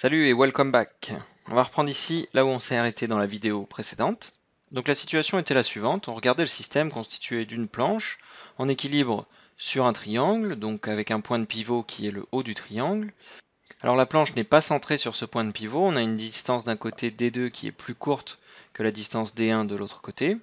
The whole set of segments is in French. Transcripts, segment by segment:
Salut et welcome back. On va reprendre ici là où on s'est arrêté dans la vidéo précédente. Donc la situation était la suivante, on regardait le système constitué d'une planche en équilibre sur un triangle, donc avec un point de pivot qui est le haut du triangle. Alors la planche n'est pas centrée sur ce point de pivot, on a une distance d'un côté D2 qui est plus courte que la distance D1 de l'autre côté.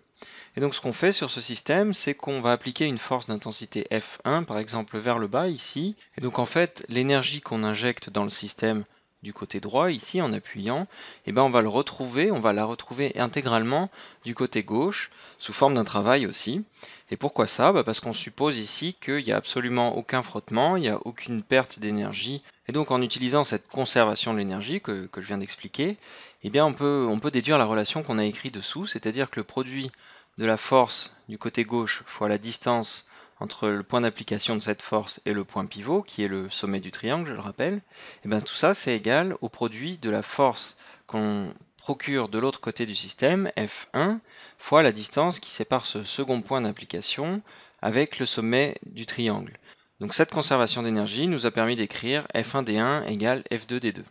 Et donc ce qu'on fait sur ce système, c'est qu'on va appliquer une force d'intensité F1, par exemple vers le bas ici. Et donc en fait, l'énergie qu'on injecte dans le système du côté droit, ici en appuyant, et eh ben on va le retrouver, on va la retrouver intégralement du côté gauche, sous forme d'un travail aussi. Et pourquoi ça bah, Parce qu'on suppose ici qu'il n'y a absolument aucun frottement, il n'y a aucune perte d'énergie. Et donc en utilisant cette conservation de l'énergie que, je viens d'expliquer, eh bien on peut, on peut déduire la relation qu'on a écrite dessous, c'est-à-dire que le produit de la force du côté gauche fois la distance entre le point d'application de cette force et le point pivot, qui est le sommet du triangle, je le rappelle, et eh bien tout ça c'est égal au produit de la force qu'on procure de l'autre côté du système, F1, fois la distance qui sépare ce second point d'application avec le sommet du triangle. Donc cette conservation d'énergie nous a permis d'écrire F1D1 égale F2D2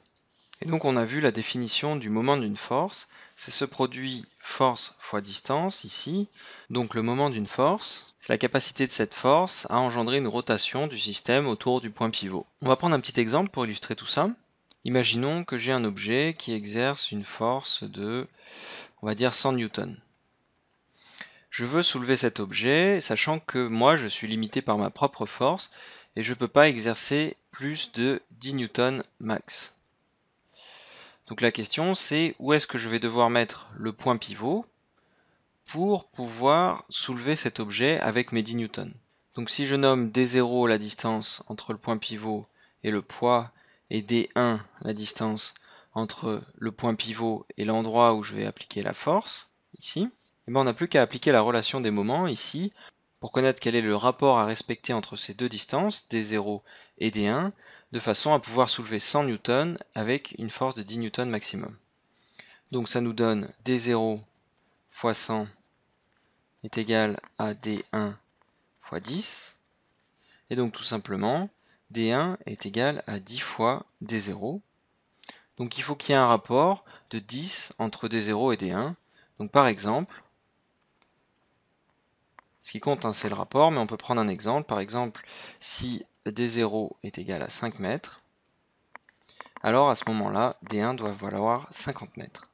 donc on a vu la définition du moment d'une force, c'est ce produit force fois distance ici. Donc le moment d'une force, c'est la capacité de cette force à engendrer une rotation du système autour du point pivot. On va prendre un petit exemple pour illustrer tout ça. Imaginons que j'ai un objet qui exerce une force de, on va dire 100 N. Je veux soulever cet objet, sachant que moi je suis limité par ma propre force et je ne peux pas exercer plus de 10 N max. Donc la question c'est où est-ce que je vais devoir mettre le point pivot pour pouvoir soulever cet objet avec mes 10 newtons. Donc si je nomme D0 la distance entre le point pivot et le poids, et D1 la distance entre le point pivot et l'endroit où je vais appliquer la force, ici, et eh bien on n'a plus qu'à appliquer la relation des moments ici, pour connaître quel est le rapport à respecter entre ces deux distances, D0 et D1, de façon à pouvoir soulever 100 newtons avec une force de 10 newtons maximum. Donc ça nous donne D0 fois 100 est égal à D1 fois 10. Et donc tout simplement, D1 est égal à 10 fois D0. Donc il faut qu'il y ait un rapport de 10 entre D0 et D1. Donc par exemple, ce qui compte, hein, c'est le rapport, mais on peut prendre un exemple. Par exemple, si D0 est égal à 5 mètres, alors à ce moment-là, D1 doit valoir 50 mètres.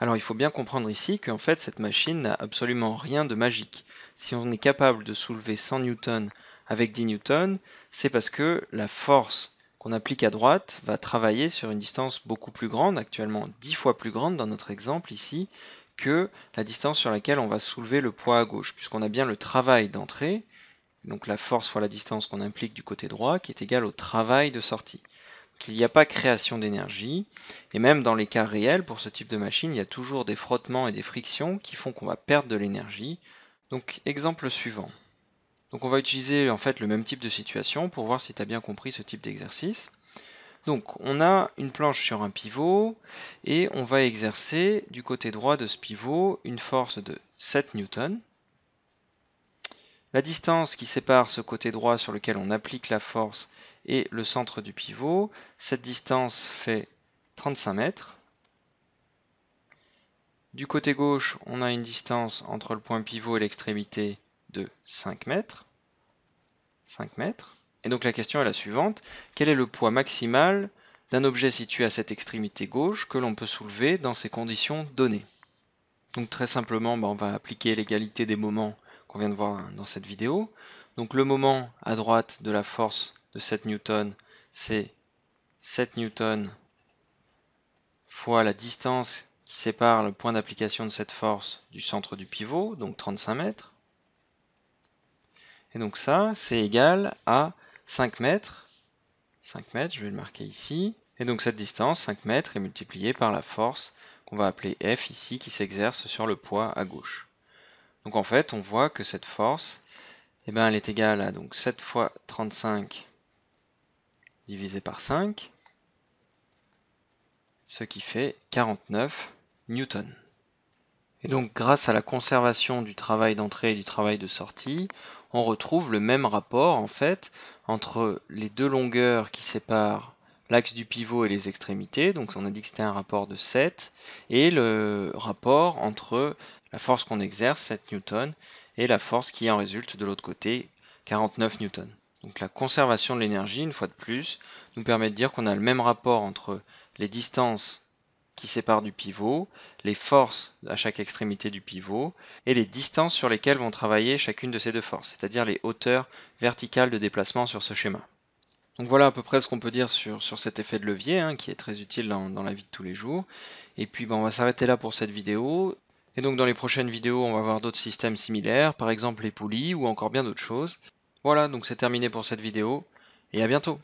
Alors il faut bien comprendre ici qu'en fait cette machine n'a absolument rien de magique. Si on est capable de soulever 100 newtons avec 10 newtons, c'est parce que la force qu'on applique à droite va travailler sur une distance beaucoup plus grande, actuellement 10 fois plus grande dans notre exemple ici, que la distance sur laquelle on va soulever le poids à gauche, puisqu'on a bien le travail d'entrée, donc la force fois la distance qu'on implique du côté droit, qui est égale au travail de sortie. Donc il n'y a pas création d'énergie, et même dans les cas réels, pour ce type de machine, il y a toujours des frottements et des frictions qui font qu'on va perdre de l'énergie. Donc exemple suivant. Donc on va utiliser en fait le même type de situation pour voir si tu as bien compris ce type d'exercice. Donc on a une planche sur un pivot et on va exercer du côté droit de ce pivot une force de 7 newton. La distance qui sépare ce côté droit sur lequel on applique la force et le centre du pivot, cette distance fait 35 mètres. Du côté gauche, on a une distance entre le point pivot et l'extrémité de 5 mètres. 5 mètres. Et donc la question est la suivante, quel est le poids maximal d'un objet situé à cette extrémité gauche que l'on peut soulever dans ces conditions données Donc très simplement, bah, on va appliquer l'égalité des moments qu'on vient de voir dans cette vidéo. Donc le moment à droite de la force de 7 newton, c'est 7 newton fois la distance qui sépare le point d'application de cette force du centre du pivot, donc 35 mètres. Et donc ça, c'est égal à 5 mètres. 5 mètres, je vais le marquer ici. Et donc cette distance, 5 mètres, est multipliée par la force qu'on va appeler F ici, qui s'exerce sur le poids à gauche. Donc en fait, on voit que cette force, eh ben, elle est égale à donc, 7 fois 35 divisé par 5, ce qui fait 49 newtons. Et donc grâce à la conservation du travail d'entrée et du travail de sortie, on retrouve le même rapport en fait entre les deux longueurs qui séparent l'axe du pivot et les extrémités, donc on a dit que c'était un rapport de 7, et le rapport entre la force qu'on exerce, 7 newton, et la force qui en résulte de l'autre côté, 49 newton Donc la conservation de l'énergie, une fois de plus, nous permet de dire qu'on a le même rapport entre les distances qui sépare du pivot, les forces à chaque extrémité du pivot et les distances sur lesquelles vont travailler chacune de ces deux forces, c'est-à-dire les hauteurs verticales de déplacement sur ce schéma. Donc voilà à peu près ce qu'on peut dire sur, cet effet de levier, hein, qui est très utile dans, la vie de tous les jours. Et puis ben, on va s'arrêter là pour cette vidéo. Et donc dans les prochaines vidéos, on va voir d'autres systèmes similaires, par exemple les poulies ou encore bien d'autres choses. Voilà, donc c'est terminé pour cette vidéo, et à bientôt